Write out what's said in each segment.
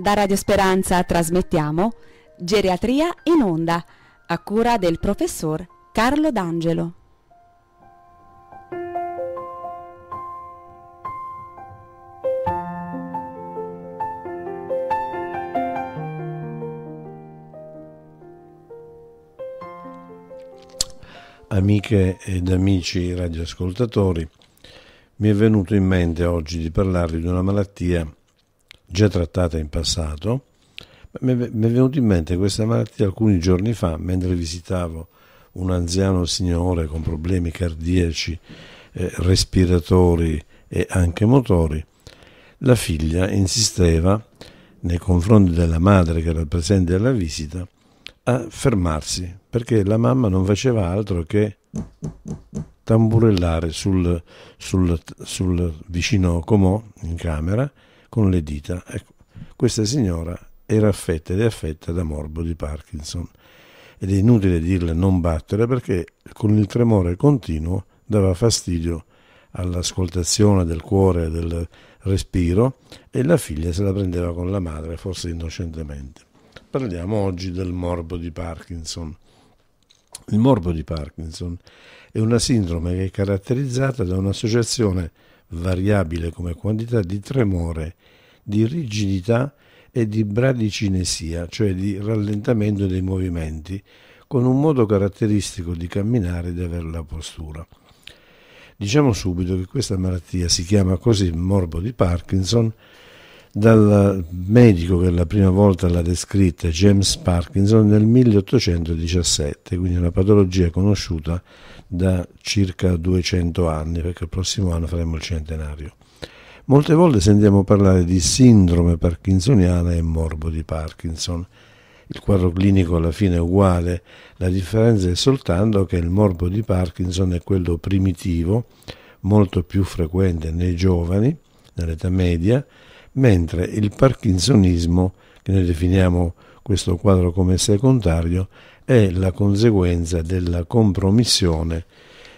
Da Radio Speranza trasmettiamo Geriatria in onda a cura del professor Carlo D'Angelo. Amiche ed amici radioascoltatori, mi è venuto in mente oggi di parlarvi di una malattia già trattata in passato, mi è venuto in mente questa malattia alcuni giorni fa mentre visitavo un anziano signore con problemi cardiaci, eh, respiratori e anche motori. La figlia insisteva, nei confronti della madre che era presente alla visita, a fermarsi perché la mamma non faceva altro che tamburellare sul, sul, sul vicino comò in camera con le dita. Ecco, questa signora era affetta ed è affetta da morbo di Parkinson ed è inutile dirle non battere perché con il tremore continuo dava fastidio all'ascoltazione del cuore e del respiro e la figlia se la prendeva con la madre, forse innocentemente. Parliamo oggi del morbo di Parkinson. Il morbo di Parkinson è una sindrome che è caratterizzata da un'associazione variabile come quantità di tremore, di rigidità e di bradicinesia, cioè di rallentamento dei movimenti, con un modo caratteristico di camminare e di avere la postura. Diciamo subito che questa malattia si chiama così morbo di Parkinson dal medico che la prima volta l'ha descritta, James Parkinson, nel 1817, quindi una patologia conosciuta da circa 200 anni, perché il prossimo anno faremo il centenario. Molte volte sentiamo parlare di sindrome parkinsoniana e morbo di Parkinson. Il quadro clinico alla fine è uguale, la differenza è soltanto che il morbo di Parkinson è quello primitivo, molto più frequente nei giovani, nell'età media, mentre il parkinsonismo, che noi definiamo questo quadro come secondario è la conseguenza della compromissione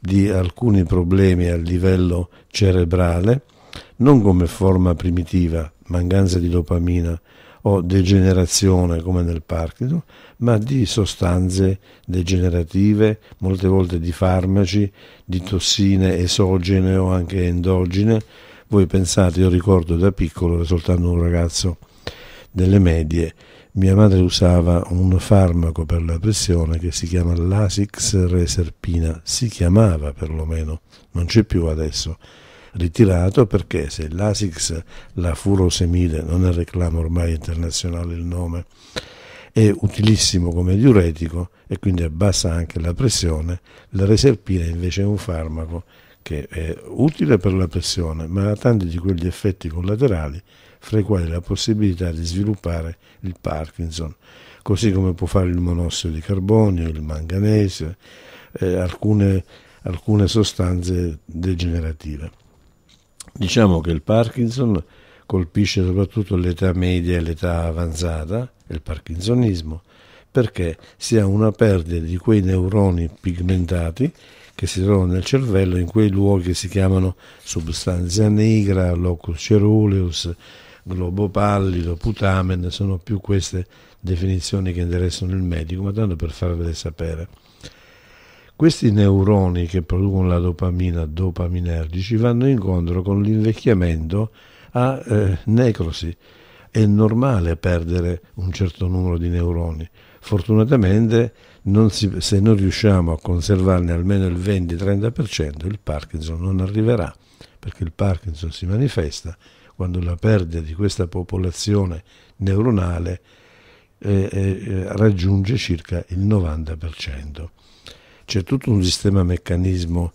di alcuni problemi a livello cerebrale, non come forma primitiva, mancanza di dopamina o degenerazione come nel Parkinson, ma di sostanze degenerative, molte volte di farmaci, di tossine esogene o anche endogene. Voi pensate, io ricordo da piccolo, ero soltanto un ragazzo delle medie, mia madre usava un farmaco per la pressione che si chiama Lasix Reserpina, si chiamava perlomeno, non c'è più adesso. Ritirato perché se l'Asix, la furosemide, non è reclamo ormai internazionale il nome, è utilissimo come diuretico e quindi abbassa anche la pressione, la reserpina invece è un farmaco che è utile per la pressione ma ha tanti di quegli effetti collaterali fra i quali la possibilità di sviluppare il Parkinson, così come può fare il monossido di carbonio, il manganese, eh, alcune, alcune sostanze degenerative. Diciamo che il Parkinson colpisce soprattutto l'età media e l'età avanzata, il parkinsonismo, perché si ha una perdita di quei neuroni pigmentati che si trovano nel cervello in quei luoghi che si chiamano substanza nigra, locus ceruleus, globo pallido, putamen, sono più queste definizioni che interessano il medico, ma tanto per farvele sapere. Questi neuroni che producono la dopamina, dopaminergici, vanno incontro con l'invecchiamento a eh, necrosi. È normale perdere un certo numero di neuroni. Fortunatamente, non si, se non riusciamo a conservarne almeno il 20-30%, il Parkinson non arriverà, perché il Parkinson si manifesta quando la perdita di questa popolazione neuronale eh, eh, eh raggiunge circa il 90%. C'è tutto un sistema meccanismo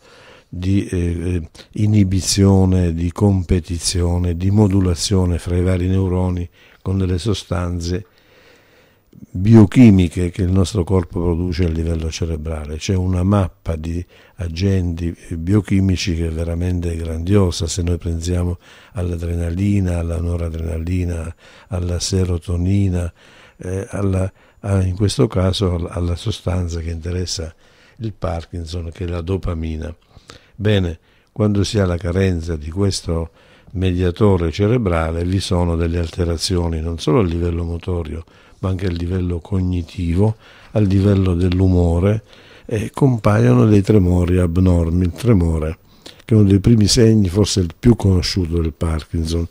di eh, eh, inibizione, di competizione, di modulazione fra i vari neuroni con delle sostanze biochimiche che il nostro corpo produce a livello cerebrale, c'è una mappa di agenti biochimici che è veramente grandiosa se noi pensiamo all'adrenalina, alla noradrenalina, alla serotonina, eh, alla, a, in questo caso alla sostanza che interessa il Parkinson che è la dopamina. Bene, quando si ha la carenza di questo mediatore cerebrale vi sono delle alterazioni non solo a livello motorio ma anche a livello cognitivo, a livello dell'umore e compaiono dei tremori abnormi. Il tremore, che è uno dei primi segni, forse il più conosciuto del Parkinson,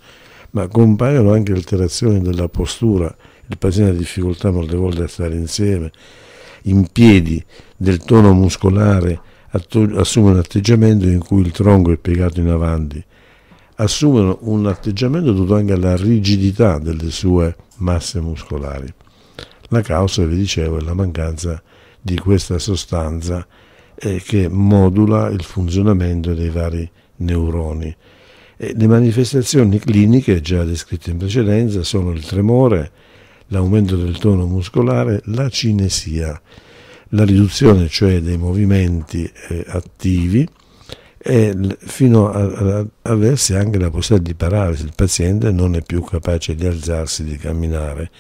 ma compaiono anche alterazioni della postura, il paziente ha difficoltà molte volte a stare insieme, in piedi, del tono muscolare, assume un atteggiamento in cui il tronco è piegato in avanti assumono un atteggiamento dovuto anche alla rigidità delle sue masse muscolari. La causa, vi dicevo, è la mancanza di questa sostanza eh, che modula il funzionamento dei vari neuroni. E le manifestazioni cliniche già descritte in precedenza sono il tremore, l'aumento del tono muscolare, la cinesia, la riduzione cioè dei movimenti eh, attivi, e fino a, a, aversi anche la possibilità di paralisi, il paziente non è più capace di alzarsi, di camminare.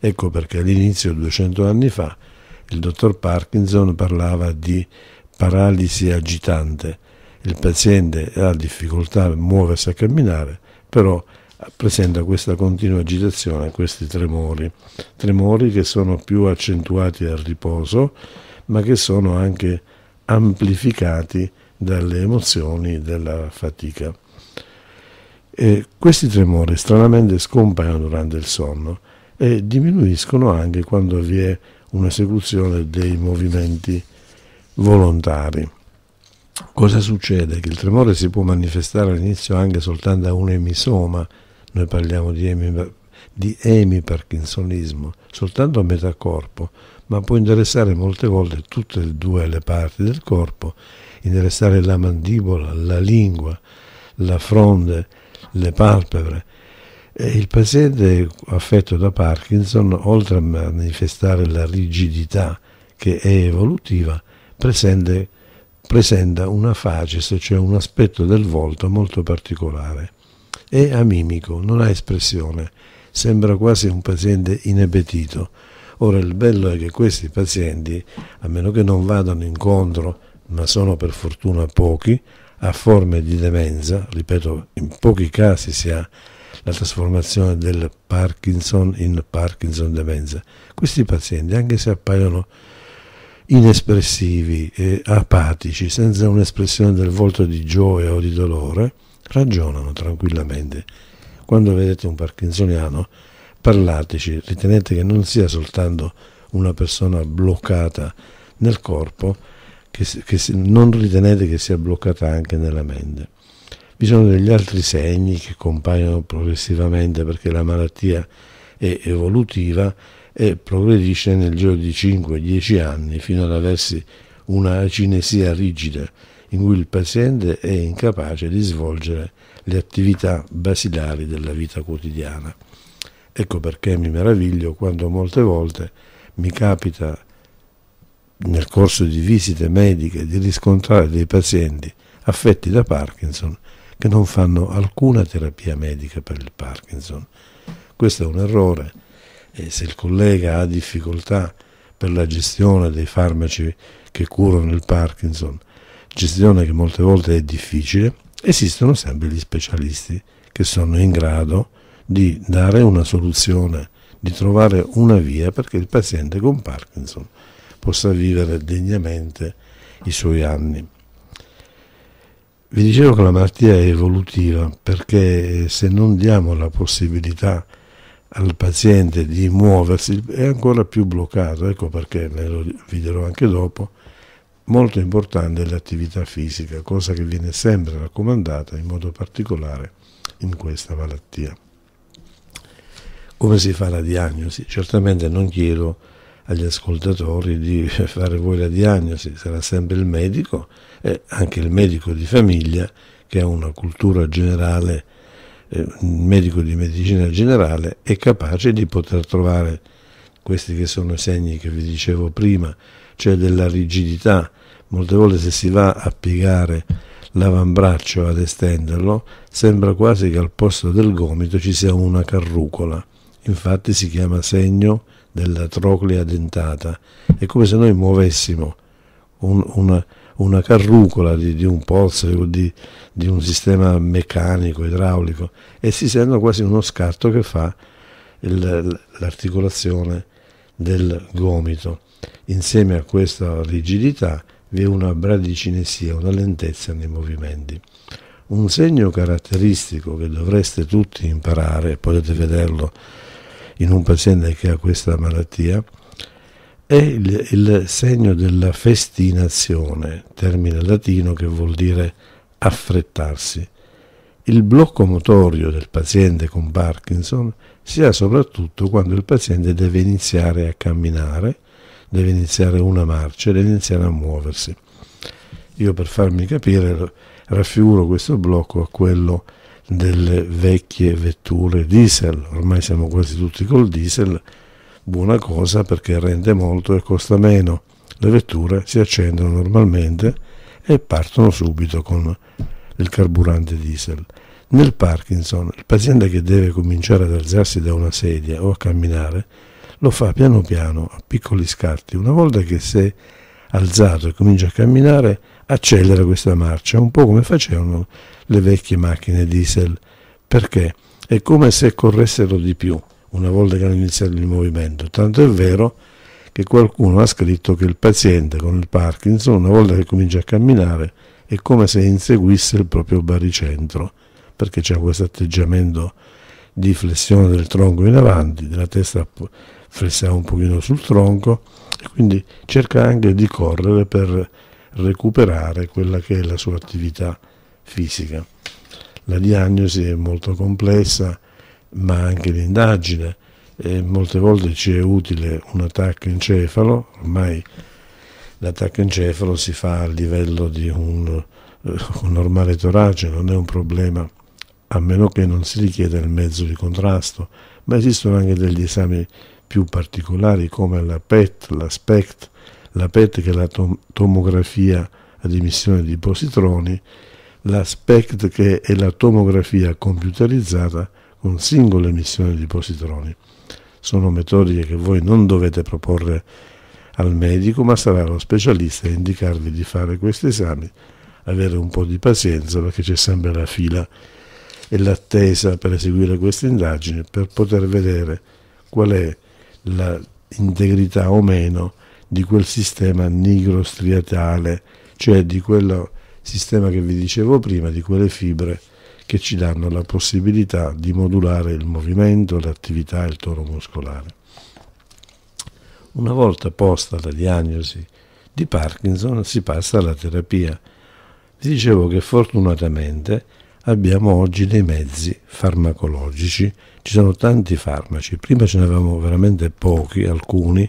Ecco perché all'inizio, 200 anni fa, il dottor Parkinson parlava di paralisi agitante. Il paziente ha difficoltà a muoversi a camminare, però presenta questa continua agitazione, questi tremori, tremori che sono più accentuati al riposo, ma che sono anche amplificati dalle emozioni, dalla fatica. E questi tremori stranamente scompaiono durante il sonno e diminuiscono anche quando vi è un'esecuzione dei movimenti volontari. Cosa succede? Che il tremore si può manifestare all'inizio anche soltanto a un emisoma, noi parliamo di, emi, di emiparkinsonismo, soltanto a metà corpo, ma può interessare molte volte tutte e due le parti del corpo interessare la mandibola, la lingua, la fronte, le palpebre. Il paziente affetto da Parkinson, oltre a manifestare la rigidità che è evolutiva, presente, presenta una faces, cioè un aspetto del volto molto particolare. È amimico, non ha espressione, sembra quasi un paziente inebetito. Ora il bello è che questi pazienti, a meno che non vadano incontro ma sono per fortuna pochi, a forme di demenza, ripeto, in pochi casi si ha la trasformazione del Parkinson in Parkinson demenza. Questi pazienti, anche se appaiono inespressivi e apatici, senza un'espressione del volto di gioia o di dolore, ragionano tranquillamente. Quando vedete un parkinsoniano, parlateci, ritenete che non sia soltanto una persona bloccata nel corpo, che, che non ritenete che sia bloccata anche nella mente. Vi sono degli altri segni che compaiono progressivamente perché la malattia è evolutiva e progredisce nel giro di 5-10 anni fino ad aversi una cinesia rigida in cui il paziente è incapace di svolgere le attività basilari della vita quotidiana. Ecco perché mi meraviglio quando molte volte mi capita nel corso di visite mediche di riscontrare dei pazienti affetti da Parkinson che non fanno alcuna terapia medica per il Parkinson. Questo è un errore e se il collega ha difficoltà per la gestione dei farmaci che curano il Parkinson, gestione che molte volte è difficile, esistono sempre gli specialisti che sono in grado di dare una soluzione, di trovare una via perché il paziente con Parkinson possa vivere degnamente i suoi anni. Vi dicevo che la malattia è evolutiva perché se non diamo la possibilità al paziente di muoversi è ancora più bloccato, ecco perché ve lo vi dirò anche dopo, molto importante è l'attività fisica, cosa che viene sempre raccomandata in modo particolare in questa malattia. Come si fa la diagnosi? Certamente non chiedo agli ascoltatori di fare voi la diagnosi, sarà sempre il medico e anche il medico di famiglia che ha una cultura generale, eh, il medico di medicina generale è capace di poter trovare questi che sono i segni che vi dicevo prima, cioè della rigidità. Molte volte se si va a piegare l'avambraccio ad estenderlo, sembra quasi che al posto del gomito ci sia una carrucola. Infatti si chiama segno della troclea dentata, è come se noi muovessimo un, una, una, carrucola di, di un pozzo, di, di, un sistema meccanico, idraulico, e si sente quasi uno scarto che fa il, l'articolazione del gomito. Insieme a questa rigidità vi è una bradicinesia, una lentezza nei movimenti. Un segno caratteristico che dovreste tutti imparare, potete vederlo in un paziente che ha questa malattia, è il, il segno della festinazione, termine latino che vuol dire affrettarsi. Il blocco motorio del paziente con Parkinson si ha soprattutto quando il paziente deve iniziare a camminare, deve iniziare una marcia, deve iniziare a muoversi. Io per farmi capire raffiguro questo blocco a quello delle vecchie vetture diesel, ormai siamo quasi tutti col diesel, buona cosa perché rende molto e costa meno. Le vetture si accendono normalmente e partono subito con il carburante diesel. Nel Parkinson il paziente che deve cominciare ad alzarsi da una sedia o a camminare lo fa piano piano, a piccoli scarti. Una volta che si è alzato e comincia a camminare, accelera questa marcia, un po' come facevano le vecchie macchine diesel perché è come se corressero di più una volta che hanno iniziato il movimento, tanto è vero che qualcuno ha scritto che il paziente con il Parkinson una volta che comincia a camminare è come se inseguisse il proprio baricentro, perché c'è questo atteggiamento di flessione del tronco in avanti, della testa flessiva un pochino sul tronco e quindi cerca anche di correre per recuperare quella che è la sua attività fisica. La diagnosi è molto complessa, ma anche l'indagine. E molte volte ci è utile un attacco encefalo, ormai l'attacco encefalo si fa a livello di un, eh, un normale torace, non è un problema a meno che non si richieda il mezzo di contrasto, ma esistono anche degli esami più particolari come la PET, la SPECT, la PET che è la tom tomografia ad emissione di positroni la SPECT che è la tomografia computerizzata con singola emissione di positroni. Sono metodiche che voi non dovete proporre al medico, ma sarà lo specialista a indicarvi di fare questi esami. Avere un po' di pazienza perché c'è sempre la fila e l'attesa per eseguire queste indagini per poter vedere qual è l'integrità o meno di quel sistema nigrostriatale, cioè di quello sistema che vi dicevo prima di quelle fibre che ci danno la possibilità di modulare il movimento, l'attività e il tono muscolare. Una volta posta la diagnosi di Parkinson si passa alla terapia. Vi dicevo che fortunatamente abbiamo oggi dei mezzi farmacologici, ci sono tanti farmaci, prima ce ne avevamo veramente pochi, alcuni,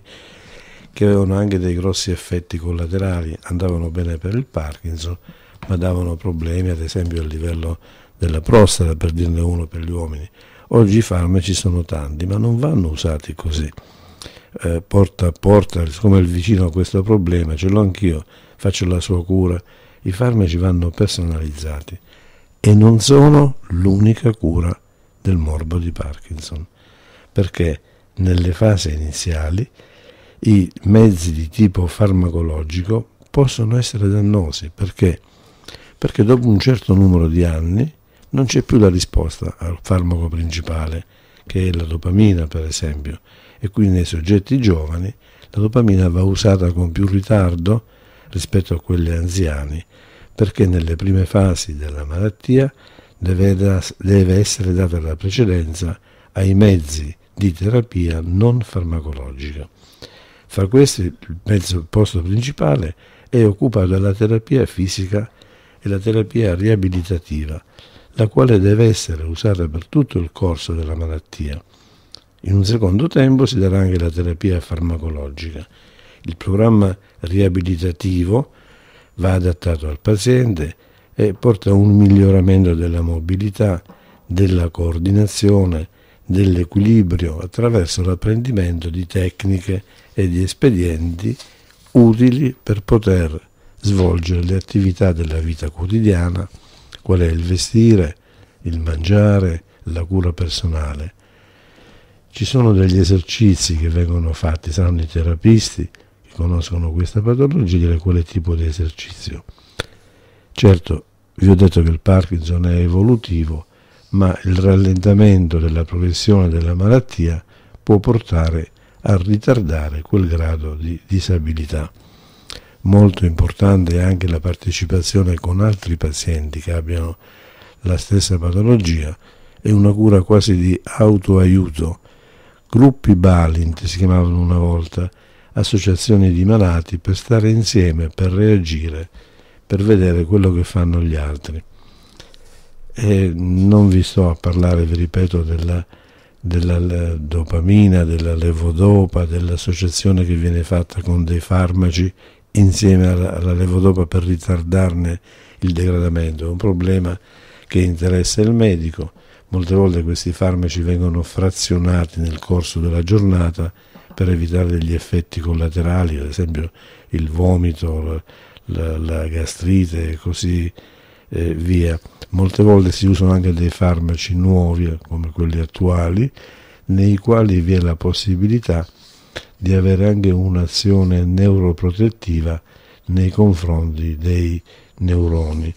che avevano anche dei grossi effetti collaterali, andavano bene per il Parkinson, ma davano problemi ad esempio a livello della prostata, per dirne uno per gli uomini. Oggi i farmaci sono tanti, ma non vanno usati così. Eh, porta a porta, siccome il vicino ha questo problema, ce l'ho anch'io, faccio la sua cura, i farmaci vanno personalizzati e non sono l'unica cura del morbo di Parkinson, perché nelle fasi iniziali i mezzi di tipo farmacologico possono essere dannosi perché perché dopo un certo numero di anni non c'è più la risposta al farmaco principale, che è la dopamina per esempio, e quindi nei soggetti giovani la dopamina va usata con più ritardo rispetto a quelli anziani, perché nelle prime fasi della malattia deve, essere data la precedenza ai mezzi di terapia non farmacologica. Fra questi il mezzo posto principale è occupato dalla terapia fisica e la terapia riabilitativa, la quale deve essere usata per tutto il corso della malattia. In un secondo tempo si darà anche la terapia farmacologica. Il programma riabilitativo va adattato al paziente e porta a un miglioramento della mobilità, della coordinazione, dell'equilibrio attraverso l'apprendimento di tecniche e di espedienti utili per poter svolgere le attività della vita quotidiana, qual è il vestire, il mangiare, la cura personale. Ci sono degli esercizi che vengono fatti, saranno i terapisti che conoscono questa patologia dire quale tipo di esercizio. Certo, vi ho detto che il Parkinson è evolutivo, ma il rallentamento della progressione della malattia può portare a ritardare quel grado di disabilità. Molto importante è anche la partecipazione con altri pazienti che abbiano la stessa patologia è una cura quasi di autoaiuto. Gruppi Balint si chiamavano una volta, associazioni di malati per stare insieme, per reagire, per vedere quello che fanno gli altri. E non vi sto a parlare, vi ripeto, della, della dopamina, della levodopa, dell'associazione che viene fatta con dei farmaci insieme alla, alla levodopa per ritardarne il degradamento. È un problema che interessa il medico. Molte volte questi farmaci vengono frazionati nel corso della giornata per evitare degli effetti collaterali, ad esempio il vomito, la, la gastrite e così eh, via. Molte volte si usano anche dei farmaci nuovi eh, come quelli attuali nei quali vi è la possibilità di avere anche un'azione neuroprotettiva nei confronti dei neuroni.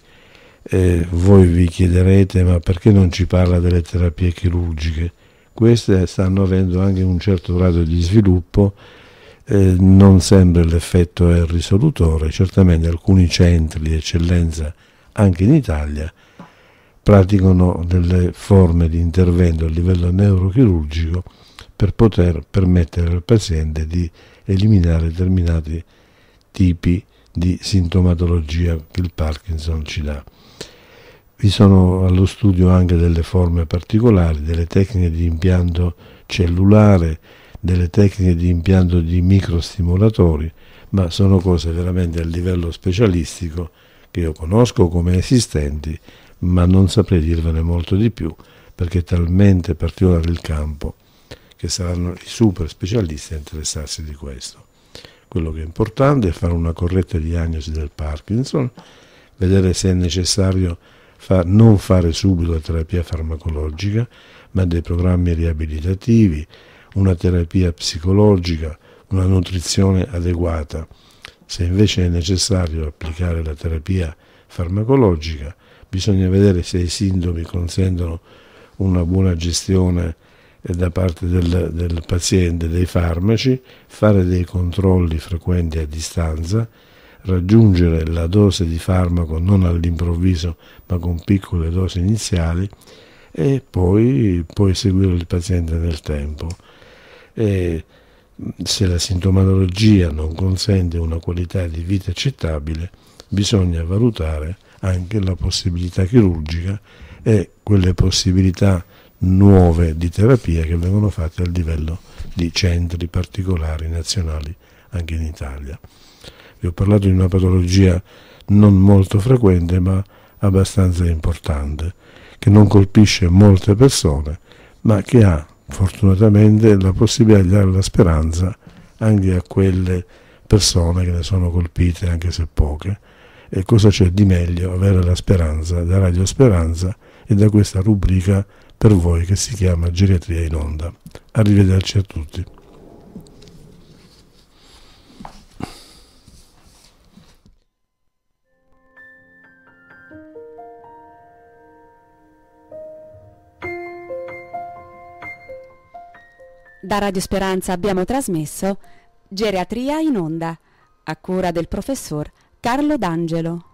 Eh, voi vi chiederete ma perché non ci parla delle terapie chirurgiche? Queste stanno avendo anche un certo grado di sviluppo, eh, non sempre l'effetto è risolutore, certamente alcuni centri di eccellenza anche in Italia praticano delle forme di intervento a livello neurochirurgico per poter permettere al paziente di eliminare determinati tipi di sintomatologia che il Parkinson ci dà. Vi sono allo studio anche delle forme particolari, delle tecniche di impianto cellulare, delle tecniche di impianto di microstimolatori, ma sono cose veramente a livello specialistico che io conosco come esistenti, ma non saprei dirvene molto di più perché è talmente particolare il campo che saranno i super specialisti a interessarsi di questo. Quello che è importante è fare una corretta diagnosi del Parkinson, vedere se è necessario fa, non fare subito la terapia farmacologica, ma dei programmi riabilitativi, una terapia psicologica, una nutrizione adeguata. Se invece è necessario applicare la terapia farmacologica, bisogna vedere se i sintomi consentono una buona gestione eh, da parte del, del paziente dei farmaci, fare dei controlli frequenti a distanza, raggiungere la dose di farmaco non all'improvviso ma con piccole dosi iniziali e poi, poi seguire il paziente nel tempo. E se la sintomatologia non consente una qualità di vita accettabile, bisogna valutare anche la possibilità chirurgica e quelle possibilità nuove di terapia che vengono fatte a livello di centri particolari nazionali anche in Italia. Vi ho parlato di una patologia non molto frequente ma abbastanza importante, che non colpisce molte persone, ma che ha fortunatamente la possibilità di dare la speranza anche a quelle persone che ne sono colpite, anche se poche. E cosa c'è di meglio? Avere la speranza, da Radio Speranza e da questa rubrica per voi che si chiama Geriatria in Onda. Arrivederci a tutti. Da Radio Speranza abbiamo trasmesso Geriatria in Onda, a cura del professor Carlo D'Angelo.